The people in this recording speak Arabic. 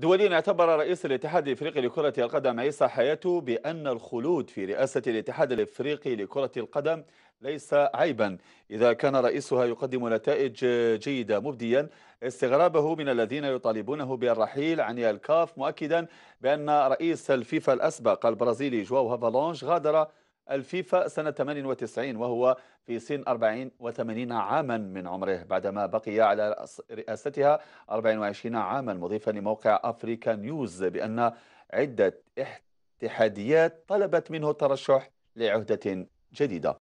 دوليا اعتبر رئيس الاتحاد الافريقي لكرة القدم عيسى حياته بأن الخلود في رئاسة الاتحاد الافريقي لكرة القدم ليس عيبا إذا كان رئيسها يقدم نتائج جيدة مبديا استغرابه من الذين يطالبونه بالرحيل عن الكاف مؤكدا بأن رئيس الفيفا الأسبق البرازيلي جواو هافالونج غادر الفيفا سنة 98 وهو في سن 84 عاما من عمره بعدما بقي على رئاستها 24 عاما مضيفا لموقع أفريكا نيوز بأن عدة اتحاديات طلبت منه الترشح لعهدة جديدة